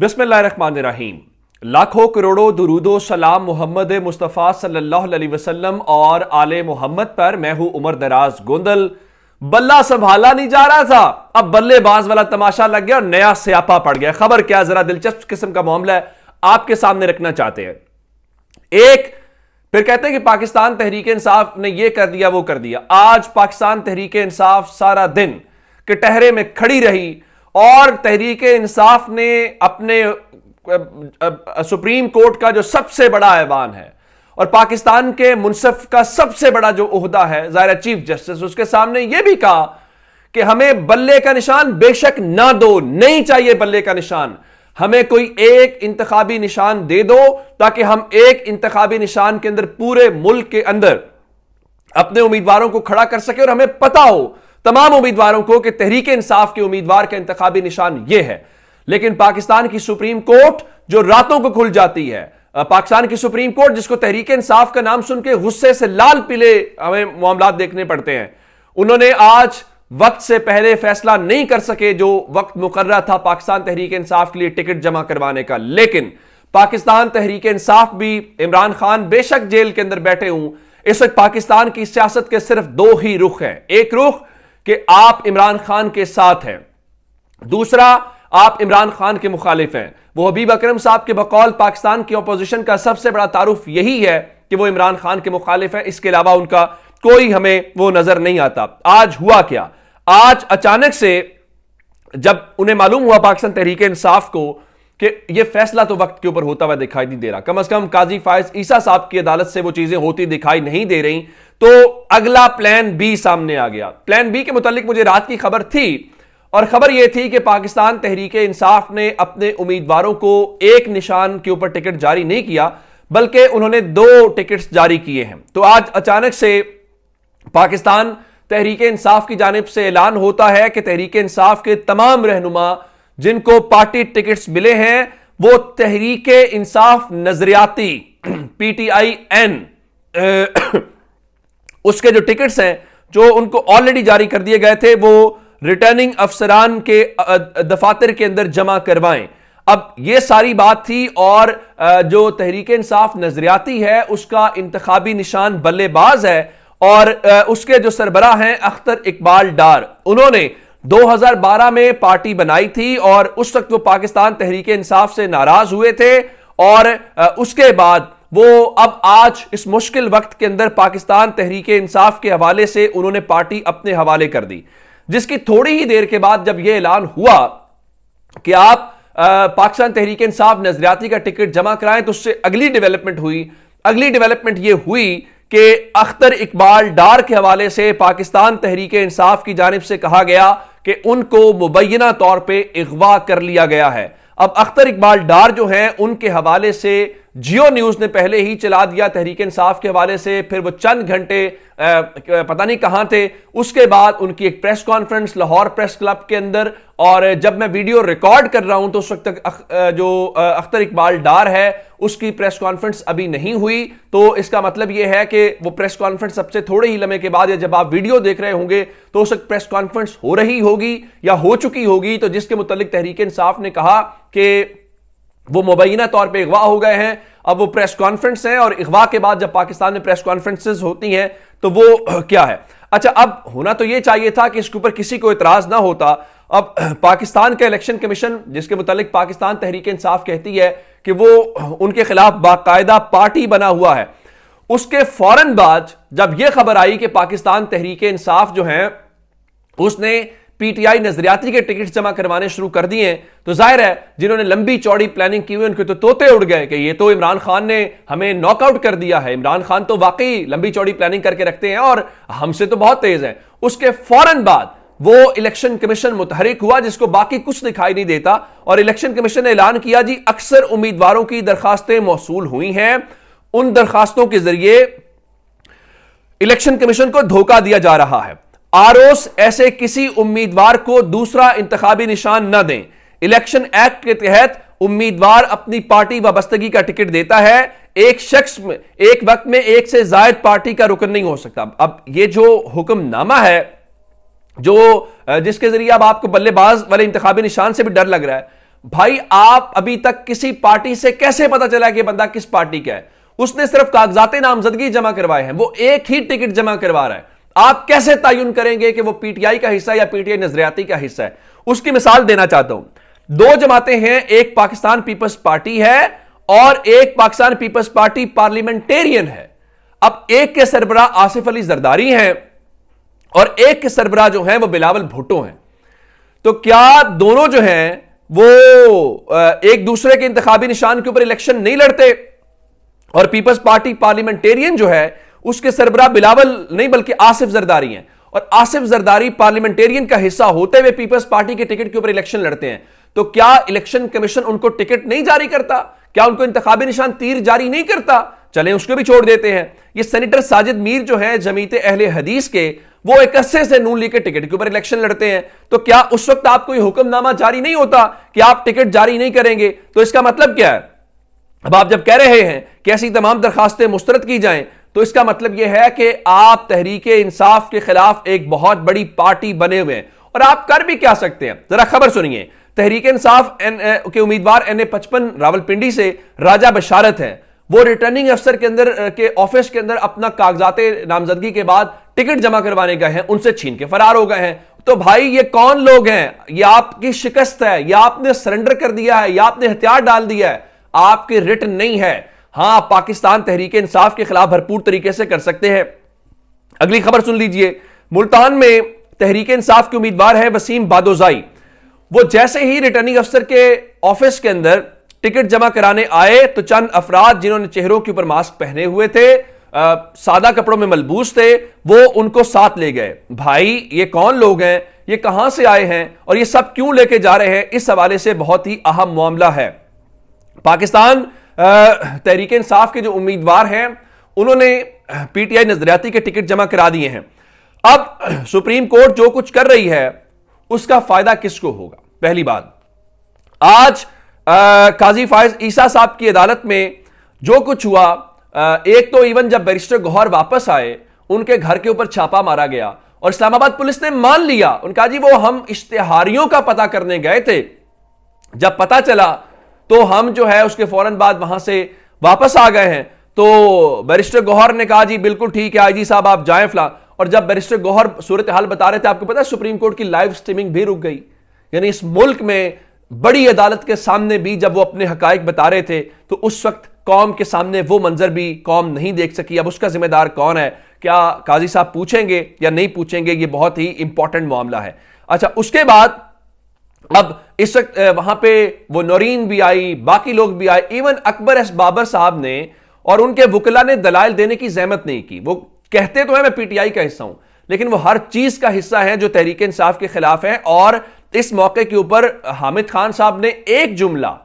बिस्मिल्लाहिर्रहमानिर्रहीम लाखों करोड़ों दुरूदो सलाम मोहम्मद मुस्तफ़ा सल्लल्लाहु अलैहि वसल्लम और आले मोहम्मद पर मैं हूं उमर दराज गोंदल बल्ला संभाला नहीं जा रहा था अब बल्लेबाज वाला तमाशा लग गया और नया स्यापा पड़ गया खबर क्या जरा दिलचस्प किस्म का मामला है आपके सामने रखना चाहते हैं एक फिर कहते हैं कि पाकिस्तान तहरीक इंसाफ ने यह कर दिया वो कर दिया आज पाकिस्तान तहरीक इंसाफ सारा दिन के टहरे में खड़ी रही और तहरीक इंसाफ ने अपने सुप्रीम कोर्ट का जो सबसे बड़ा ऐवान है और पाकिस्तान के मुनसफ का सबसे बड़ा जो उहदा है ज़ाहिर चीफ जस्टिस उसके सामने यह भी कहा कि हमें बल्ले का निशान बेशक ना दो नहीं चाहिए बल्ले का निशान हमें कोई एक इंतबी निशान दे दो ताकि हम एक इंतबी निशान के अंदर पूरे मुल्क के अंदर अपने उम्मीदवारों को खड़ा कर सके और हमें पता हो तमाम उम्मीदवारों को कि तहरीक इंसाफ के उम्मीदवार का इंतबी निशान यह है लेकिन पाकिस्तान की सुप्रीम कोर्ट जो रातों को खुल जाती है पाकिस्तान की सुप्रीम कोर्ट जिसको तहरीक इंसाफ का नाम सुनकर गुस्से से लाल पीले हमें मामला देखने पड़ते हैं उन्होंने आज वक्त से पहले फैसला नहीं कर सके जो वक्त मुकर्रा था पाकिस्तान तहरीक इंसाफ के लिए टिकट जमा करवाने का लेकिन पाकिस्तान तहरीक इंसाफ भी इमरान खान बेशक जेल के अंदर बैठे हूं इस वक्त पाकिस्तान की सियासत के सिर्फ दो ही रुख हैं एक रुख कि आप इमरान खान के साथ हैं दूसरा आप इमरान खान के मुखालिफ हैं वो हबीब अकरम साहब के बकौल पाकिस्तान की अपोजिशन का सबसे बड़ा तारुफ यही है कि वो इमरान खान के मुखालिफ है इसके अलावा उनका कोई हमें वो नजर नहीं आता आज हुआ क्या आज अचानक से जब उन्हें मालूम हुआ पाकिस्तान तहरीक इंसाफ को कि यह फैसला तो वक्त के ऊपर होता हुआ दिखाई नहीं दे रहा कम अज कम काजी फायज ईसा साहब की अदालत से वो चीजें होती दिखाई नहीं दे रही तो अगला प्लान बी सामने आ गया प्लान बी के मुतालिक मुझे रात की खबर थी और खबर यह थी कि पाकिस्तान तहरीक इंसाफ ने अपने उम्मीदवारों को एक निशान के ऊपर टिकट जारी नहीं किया बल्कि उन्होंने दो टिकट्स जारी किए हैं तो आज अचानक से पाकिस्तान तहरीक इंसाफ की जानब से ऐलान होता है कि तहरीक इंसाफ के तमाम रहनुमा जिनको पार्टी टिकट्स मिले हैं वो तहरीक इंसाफ नजरियाती पी टी आई एन उसके जो टिकट्स हैं जो उनको ऑलरेडी जारी कर दिए गए थे वो रिटर्निंग अफसरान के दफातर के अंदर जमा करवाएं अब ये सारी बात थी और जो तहरीक इंसाफ नजरियाती है उसका इंतबी निशान बल्लेबाज है और उसके जो सरबरा हैं अख्तर इकबाल डार उन्होंने 2012 में पार्टी बनाई थी और उस वक्त वो पाकिस्तान तहरीक इंसाफ से नाराज हुए थे और उसके बाद वो अब आज इस मुश्किल वक्त के अंदर पाकिस्तान तहरीक इंसाफ के हवाले से उन्होंने पार्टी अपने हवाले कर दी जिसकी थोड़ी ही देर के बाद जब यह ऐलान हुआ कि आप पाकिस्तान तहरीक इंसाफ नजरियाती का टिकट जमा कराएं तो उससे अगली डेवलपमेंट हुई अगली डेवलपमेंट यह हुई कि अख्तर इकबाल डार के हवाले से पाकिस्तान तहरीक इंसाफ की जानब से कहा गया कि उनको मुबैना तौर पर अगवा कर लिया गया है अब अख्तर इकबाल डार जो है उनके हवाले से जियो न्यूज ने पहले ही चला दिया तहरीक इंसाफ के हवाले से फिर वो चंद घंटे पता नहीं कहां थे उसके बाद उनकी एक press conference Lahore press club के अंदर और जब मैं वीडियो रिकॉर्ड कर रहा हूं तो उस वक्त तक अख, जो अख्तर इकबाल डार है उसकी प्रेस कॉन्फ्रेंस अभी नहीं हुई तो इसका मतलब यह है कि वो प्रेस कॉन्फ्रेंस सबसे थोड़े ही लम्हे के बाद या जब आप वीडियो देख रहे होंगे तो उस वक्त प्रेस कॉन्फ्रेंस हो रही होगी या हो चुकी होगी तो जिसके मुतल तहरीक इंसाफ ने कहा कि वो मुबैना तौर पर अगवा हो गए हैं अब वो प्रेस कॉन्फ्रेंस है और अगवा के बाद जब पाकिस्तान में प्रेस कॉन्फ्रेंस होती हैं तो वो क्या है अच्छा अब होना तो ये चाहिए था कि इसके ऊपर किसी को इतराज ना होता अब पाकिस्तान का इलेक्शन कमीशन जिसके मुतालिक पाकिस्तान तहरीक इंसाफ कहती है कि वो उनके खिलाफ बाकायदा पार्टी बना हुआ है उसके फौरन बाद जब यह खबर आई कि पाकिस्तान तहरीक इंसाफ जो है उसने पीटीआई नजरियाती के टिकट जमा करवाने शुरू कर दिए तो जाहिर है जिन्होंने लंबी चौड़ी प्लानिंग की हुई उनके तो तोते उड़ गए कि ये तो इमरान खान ने हमें नॉकआउट कर दिया है इमरान खान तो वाकई लंबी चौड़ी प्लानिंग करके रखते हैं और हमसे तो बहुत तेज है उसके फौरन बाद वो इलेक्शन कमीशन मुतहरिक हुआ जिसको बाकी कुछ दिखाई नहीं देता और इलेक्शन कमीशन ने ऐलान किया जी अक्सर उम्मीदवारों की दरखास्तें मौसू हुई हैं उन दरखास्तों के जरिए इलेक्शन कमीशन को धोखा दिया जा रहा है आरओस ऐसे किसी उम्मीदवार को दूसरा इंतबी निशान न दें इलेक्शन एक्ट के तहत उम्मीदवार अपनी पार्टी वाबस्तगी का टिकट देता है एक शख्स में एक वक्त में एक से जायद पार्टी का रुकन नहीं हो सकता अब ये जो हुक्मनामा है जो जिसके जरिए अब आपको बल्लेबाज वाले इंतबी निशान से भी डर लग रहा है भाई आप अभी तक किसी पार्टी से कैसे पता चला कि बंदा किस पार्टी का है उसने सिर्फ कागजात नामजदगी जमा करवाए हैं वो एक ही टिकट जमा करवा रहा है आप कैसे तयन करेंगे कि वो पीटीआई का हिस्सा या पीटीआई नजरियाती का हिस्सा है उसकी मिसाल देना चाहता हूं दो जमातें हैं एक पाकिस्तान पीपल्स पार्टी है और एक पाकिस्तान पीपल्स पार्टी पार्लियामेंटेरियन है अब एक के सरबरा आसिफ अली जरदारी हैं और एक के सरबरा जो है वो बिलावल भुट्टो हैं तो क्या दोनों जो हैं वो एक दूसरे के इंतबी निशान के ऊपर इलेक्शन नहीं लड़ते और पीपल्स पार्टी पार्लियामेंटेरियन जो है उसके सरबरा बिलावल नहीं बल्कि आसिफ जरदारी हैं और आसिफ जरदारी पार्लियामेंटेरियन का हिस्सा होते हुए पीपल्स पार्टी के टिकट के ऊपर इलेक्शन लड़ते हैं तो क्या इलेक्शन कमीशन उनको टिकट नहीं जारी करता क्या उनको इंतबी निशान तीर जारी नहीं करता चले उसको भी छोड़ देते हैं ये सेनेटर साजिद मीर जो है जमीते अहले हदीस के वो एक अस्से से नून लीग के टिकट के ऊपर इलेक्शन लड़ते हैं तो क्या उस वक्त आपको ये हुक्मनामा जारी नहीं होता कि आप टिकट जारी नहीं करेंगे तो इसका मतलब क्या है अब आप जब कह रहे हैं कि ऐसी तमाम दरखास्तें मुस्तरद की जाएं तो इसका मतलब यह है कि आप तहरीक इंसाफ के खिलाफ एक बहुत बड़ी पार्टी बने हुए हैं और आप कर भी क्या सकते हैं जरा खबर सुनिए तहरीक इंसाफ के उम्मीदवार एन ए पचपन रावलपिंडी से राजा बशारत है वो रिटर्निंग अफसर के अंदर के ऑफिस के अंदर अपना कागजात नामजदगी के बाद टिकट जमा करवाने गए हैं उनसे छीन के फरार हो गए हैं तो भाई ये कौन लोग हैं ये आपकी शिकस्त है या आपने सरेंडर कर दिया है या आपने हथियार डाल दिया है आपकी रिट नहीं है हां आप पाकिस्तान तहरीक इंसाफ के खिलाफ भरपूर तरीके से कर सकते हैं अगली खबर सुन लीजिए मुल्तान में तहरीक इंसाफ के उम्मीदवार है वसीम बादोजाई वो जैसे ही रिटर्निंग अफसर के ऑफिस के अंदर टिकट जमा कराने आए तो चंद अफराद जिन्होंने चेहरों के ऊपर मास्क पहने हुए थे आ, सादा कपड़ों में मलबूस थे वो उनको साथ ले गए भाई ये कौन लोग हैं ये कहां से आए हैं और ये सब क्यों लेके जा रहे हैं इस हवाले से बहुत ही अहम मामला है पाकिस्तान तहरीक इंसाफ के जो उम्मीदवार हैं उन्होंने पीटीआई नजरियाती के टिकट जमा करा दिए हैं अब सुप्रीम कोर्ट जो कुछ कर रही है उसका फायदा किसको होगा पहली बात आज आ, काजी फायज ईसा साहब की अदालत में जो कुछ हुआ आ, एक तो इवन जब बैरिस्टर गौहर वापस आए उनके घर के ऊपर छापा मारा गया और इस्लामाबाद पुलिस ने मान लिया उनका जी वो हम इश्तेहारियों का पता करने गए थे जब पता चला तो हम जो है उसके फौरन बाद वहां से वापस आ गए हैं तो बैरिस्टर गौहर ने कहा जी बिल्कुल ठीक है आईजी साहब आप जाए फला और जब बैरिस्टर गौहर सूरत हाल बता रहे थे आपको पता है सुप्रीम कोर्ट की लाइव स्ट्रीमिंग भी रुक गई यानी इस मुल्क में बड़ी अदालत के सामने भी जब वो अपने हकायक बता रहे थे तो उस वक्त कौम के सामने वो मंजर भी कौम नहीं देख सकी अब उसका जिम्मेदार कौन है क्या काजी साहब पूछेंगे या नहीं पूछेंगे ये बहुत ही इंपॉर्टेंट मामला है अच्छा उसके बाद अब इस वक्त वहां पे वो नौरीन भी आई बाकी लोग भी आए इवन अकबर एस बाबर साहब ने और उनके वकला ने दलाल देने की जहमत नहीं की वो कहते तो है मैं पीटीआई का हिस्सा हूं लेकिन वो हर चीज का हिस्सा है जो तहरीक इंसाफ के खिलाफ है और इस मौके के ऊपर हामिद खान साहब ने एक जुमला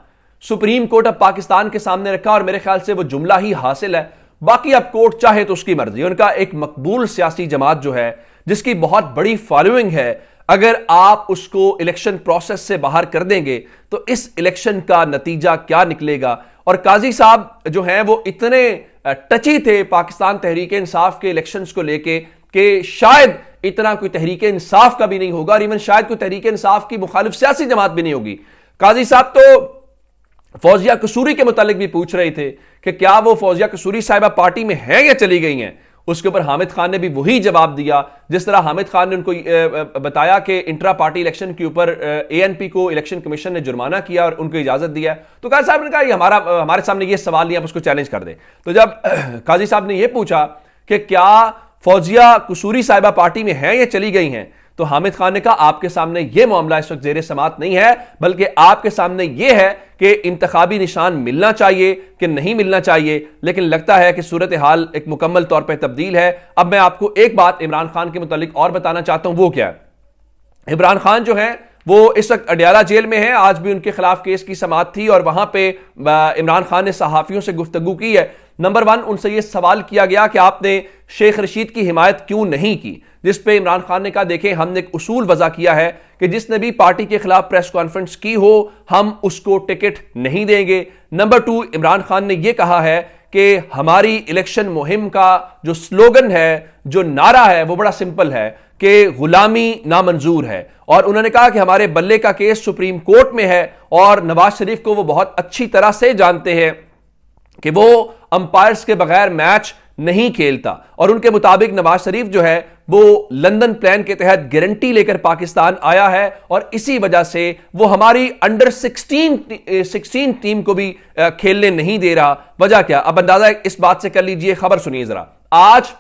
सुप्रीम कोर्ट ऑफ पाकिस्तान के सामने रखा और मेरे ख्याल से वो जुमला ही हासिल है बाकी अब कोर्ट चाहे तो उसकी मर्जी उनका एक मकबूल सियासी जमात जो है जिसकी बहुत बड़ी फॉलोइंग है अगर आप उसको इलेक्शन प्रोसेस से बाहर कर देंगे तो इस इलेक्शन का नतीजा क्या निकलेगा और काजी साहब जो हैं वो इतने टची थे पाकिस्तान तहरीक इंसाफ के इलेक्शंस को लेके कि शायद इतना कोई तहरीक इंसाफ का भी नहीं होगा और इवन शायद कोई तहरीक इंसाफ की मुखालिफ सियासी जमात भी नहीं होगी काजी साहब तो फौजिया कसूरी के मुतालिक भी पूछ रहे थे कि क्या वो फौजिया कसूरी साहिबा पार्टी में हैं या चली गई हैं उसके ऊपर हामिद खान ने भी वही जवाब दिया जिस तरह हामिद खान ने उनको बताया कि इंट्रा पार्टी इलेक्शन के ऊपर एएनपी को इलेक्शन कमीशन ने जुर्माना किया और उनको इजाजत दिया तो काजी साहब ने कहा हमारा हमारे सामने ये सवाल नहीं आप उसको चैलेंज कर दें तो जब काजी साहब ने यह पूछा कि क्या फौजिया कसूरी साहिबा पार्टी में है या चली गई हैं तो हामिद खान ने कहा आपके सामने यह मामला इस वक्त जेर समात नहीं है बल्कि आपके सामने यह है कि इंतबी निशान मिलना चाहिए कि नहीं मिलना चाहिए लेकिन लगता है कि सूरत हाल एक मुकम्मल तौर पर तब्दील है अब मैं आपको एक बात इमरान खान के मुतालिक और बताना चाहता हूं वो क्या है इमरान खान जो है वो इस वक्त अडियाला जेल में है आज भी उनके खिलाफ केस की समात थी और वहां पे इमरान खान ने सहाफियों से गुफ्तगु की है नंबर वन उनसे यह सवाल किया गया कि आपने शेख रशीद की हिमायत क्यों नहीं की जिस पे इमरान खान ने कहा देखें हमने एक उसूल वजह किया है कि जिसने भी पार्टी के खिलाफ प्रेस कॉन्फ्रेंस की हो हम उसको टिकट नहीं देंगे नंबर टू इमरान खान ने यह कहा है कि हमारी इलेक्शन मुहिम का जो स्लोगन है जो नारा है वो बड़ा सिंपल है कि गुलामी नामंजूर है और उन्होंने कहा कि हमारे बल्ले का केस सुप्रीम कोर्ट में है और नवाज शरीफ को वो बहुत अच्छी तरह से जानते हैं कि वो अंपायर्स के बगैर मैच नहीं खेलता और उनके मुताबिक नवाज शरीफ जो है वो लंदन प्लान के तहत गारंटी लेकर पाकिस्तान आया है और इसी वजह से वो हमारी अंडर 16 16 टीम को भी खेलने नहीं दे रहा वजह क्या अब अंदाजा इस बात से कर लीजिए खबर सुनिए जरा आज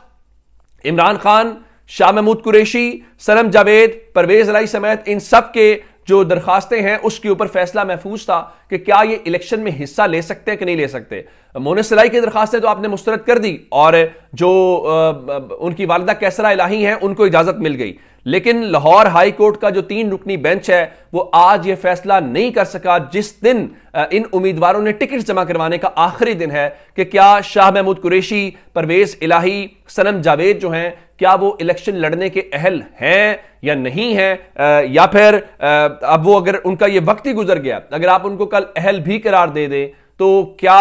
इमरान खान शाह महमूद कुरेशी सनम जावेद परवेज अलाई समेत इन सब के जो दरखास्तें हैं उसके ऊपर फैसला महफूज था कि क्या ये इलेक्शन में हिस्सा ले सकते हैं कि नहीं ले सकते मोन सलाई की दरखास्तें तो आपने मुस्तरद कर दी और जो उनकी वालदा कैसरा इलाही हैं उनको इजाजत मिल गई लेकिन लाहौर हाई कोर्ट का जो तीन रुकनी बेंच है वो आज ये फैसला नहीं कर सका जिस दिन इन उम्मीदवारों ने टिकट जमा करवाने का आखिरी दिन है कि क्या शाह महमूद कुरेशी परवेज इलाही सनम जावेद जो हैं क्या वो इलेक्शन लड़ने के अहल हैं या नहीं हैं या फिर अब वो अगर उनका ये वक्त ही गुजर गया अगर आप उनको कल अहल भी करार दे दें तो क्या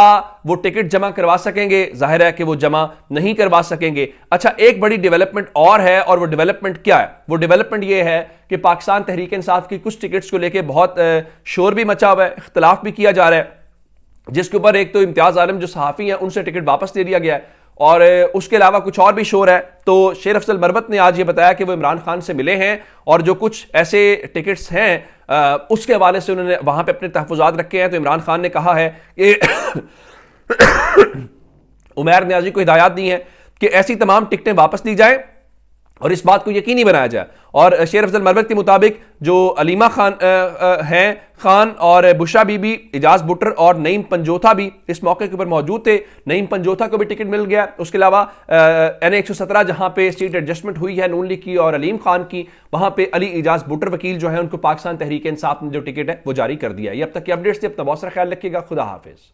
वो टिकट जमा करवा सकेंगे जाहिर है कि वो जमा नहीं करवा सकेंगे अच्छा एक बड़ी डेवलपमेंट और है और वो डेवलपमेंट क्या है वो डेवलपमेंट ये है कि पाकिस्तान तहरीक इंसाफ की कुछ टिकट्स को लेकर बहुत शोर भी मचा हुआ है इख्तलाफ भी किया जा रहा है जिसके ऊपर एक तो इम्तियाज आलम जो सहाफ़ी हैं उनसे टिकट वापस दे दिया गया है और उसके अलावा कुछ और भी शोर है तो शेर अफजल मरबत ने आज ये बताया कि वो इमरान खान से मिले हैं और जो कुछ ऐसे टिकट्स हैं उसके हवाले से उन्होंने वहाँ पे अपने तहफात रखे हैं तो इमरान खान ने कहा है कि उमैर न्याजी को हिदायत दी है कि ऐसी तमाम टिकटें वापस ली जाएं और इस बात को यकीनी बनाया जाए और शेर अफजल मरबत के मुताबिक जो अलीमा खान हैं खान और बुशा बीबी एजाज बुटर और नईम पंजोथा भी इस मौके के ऊपर मौजूद थे नईम पंजोथा को भी टिकट मिल गया उसके अलावा एन एक सौ सत्रह जहाँ पे सीट एडजस्टमेंट हुई है नून लीग की और अलीम खान की वहाँ पे अली एजाज बुटर वकील जो है उनको पाकिस्तान तहरीक इंसाफ ने जो टिकट है वो जारी कर दिया ये अब तक की अपडेट्स थे अपना बहुत सारा ख्याल रखिएगा खुदा हाफिज़